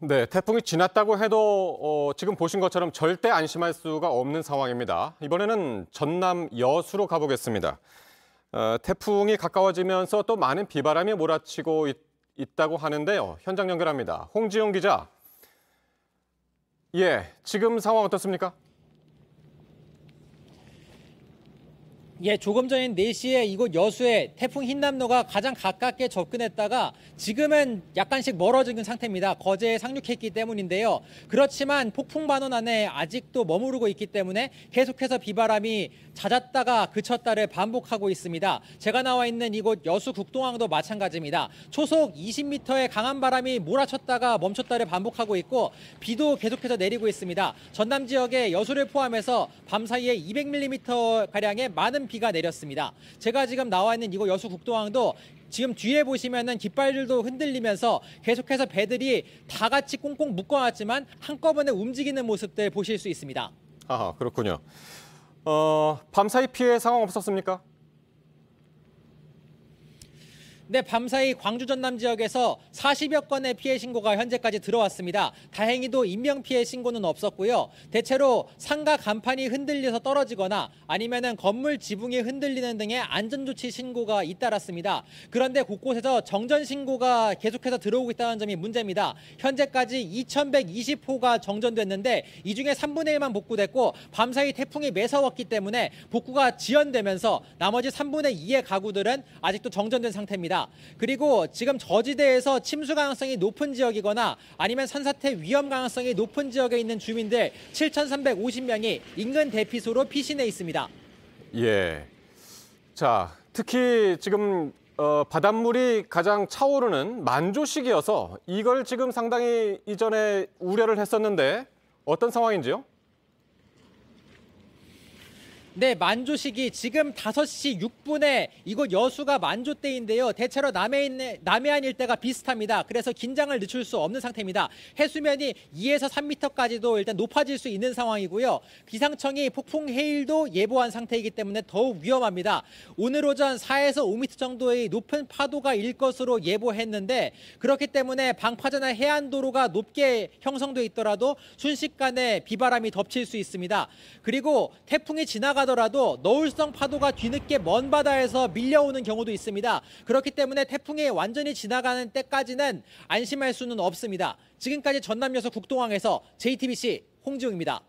네, 태풍이 지났다고 해도 어, 지금 보신 것처럼 절대 안심할 수가 없는 상황입니다. 이번에는 전남 여수로 가보겠습니다. 어, 태풍이 가까워지면서 또 많은 비바람이 몰아치고 있, 있다고 하는데요. 현장 연결합니다. 홍지용 기자. 예, 지금 상황 어떻습니까? 예, 조금 전인 4시에 이곳 여수에 태풍 흰남노가 가장 가깝게 접근했다가 지금은 약간씩 멀어진 상태입니다. 거제에 상륙했기 때문인데요. 그렇지만 폭풍 반원 안에 아직도 머무르고 있기 때문에 계속해서 비바람이 잦았다가 그쳤다를 반복하고 있습니다. 제가 나와 있는 이곳 여수 국동항도 마찬가지입니다. 초속 20m의 강한 바람이 몰아쳤다가 멈췄다를 반복하고 있고 비도 계속해서 내리고 있습니다. 전남 지역에 여수를 포함해서 밤 사이에 200mm 가량의 많은 비가 내렸습니다. 제가 지금 나와 있는 이곳 여수 국도항도 지금 뒤에 보시면은 깃발들도 흔들리면서 계속해서 배들이 다 같이 꽁꽁 묶어놨지만 한꺼번에 움직이는 모습들 보실 수 있습니다. 아 그렇군요. 어, 밤사이 피해 상황 없었습니까? 네, 밤사이 광주 전남 지역에서 40여 건의 피해 신고가 현재까지 들어왔습니다. 다행히도 인명 피해 신고는 없었고요. 대체로 상가 간판이 흔들려서 떨어지거나 아니면은 건물 지붕이 흔들리는 등의 안전 조치 신고가 잇따랐습니다. 그런데 곳곳에서 정전 신고가 계속해서 들어오고 있다는 점이 문제입니다. 현재까지 2,120호가 정전됐는데 이 중에 3분의 1만 복구됐고 밤사이 태풍이 매서웠기 때문에 복구가 지연되면서 나머지 3분의 2의 가구들은 아직도 정전된 상태입니다. 있습니다. 그리고 지금 저지대에서 침수 가능성이 높은 지역이거나 아니면 산사태 위험 가능성이 높은 지역에 있는 주민들 7,350명이 인근 대피소로 피신해 있습니다. 예. 자, 특히 지금 어, 바닷물이 가장 차오르는 만조식이어서 이걸 지금 상당히 이전에 우려를 했었는데 어떤 상황인지요? 네, 만조 시기 지금 5시 6분에 이곳 여수가 만조 때인데요. 대체로 남해 있 남해안 일대가 비슷합니다. 그래서 긴장을 늦출 수 없는 상태입니다. 해수면이 2에서 3m까지도 일단 높아질 수 있는 상황이고요. 기상청이 폭풍 해일도 예보한 상태이기 때문에 더욱 위험합니다. 오늘 오전 4에서 5m 정도의 높은 파도가 일 것으로 예보했는데 그렇기 때문에 방파제나 해안 도로가 높게 형성돼 있더라도 순식간에 비바람이 덮칠 수 있습니다. 그리고 태풍이 지나가 하더라도 너울성 파도가 뒤늦게 먼 바다에서 밀려오는 경우도 있습니다. 그렇기 때문에 태풍이 완전히 지나가는 때까지는 안심할 수는 없습니다. 지금까지 전남여서 국동항에서 JTBC 홍지웅입니다.